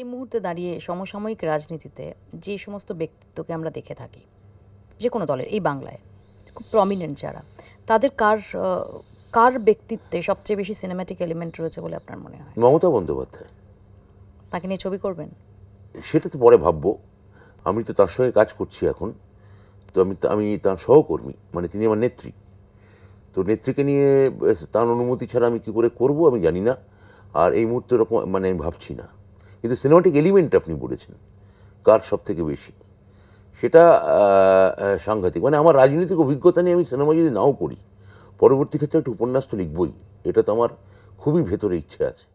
এই মুহূর্তে দাঁড়িয়ে সমসাময়িক রাজনীতিতে যে সমস্ত ব্যক্তিত্বকে আমরা দেখে থাকি যে কোনো দলের এই বাংলায় খুব প্রমিনেন্ট যারা তাদের কার কার ব্যক্তিত্বে সবচেয়ে বেশি সিনেম্যাটিক এলিমেন্ট রয়েছে বলে আপনার মনে হয় মমতা বন্দ্যোপাধ্যায় তাকে নিয়ে ছবি করবেন সেটা তো পরে ভাববো আমি তো তার সঙ্গে কাজ করছি এখন তো আমি আমি তার সহকর্মী মানে তিনি আমার নেত্রী তো নেত্রীকে নিয়ে তার অনুমতি ছাড়া আমি কী করে করব আমি জানি না আর এই মুহূর্তে এরকম মানে আমি ভাবছি না কিন্তু সিনেমাটিক এলিমেন্ট আপনি বলেছেন কার সব থেকে বেশি সেটা সাংঘাতিক মানে আমার রাজনৈতিক অভিজ্ঞতা নিয়ে আমি সিনেমা যদি নাও করি পরবর্তী ক্ষেত্রে একটা উপন্যাস তো লিখবই এটা তো আমার খুবই ভেতরে ইচ্ছে আছে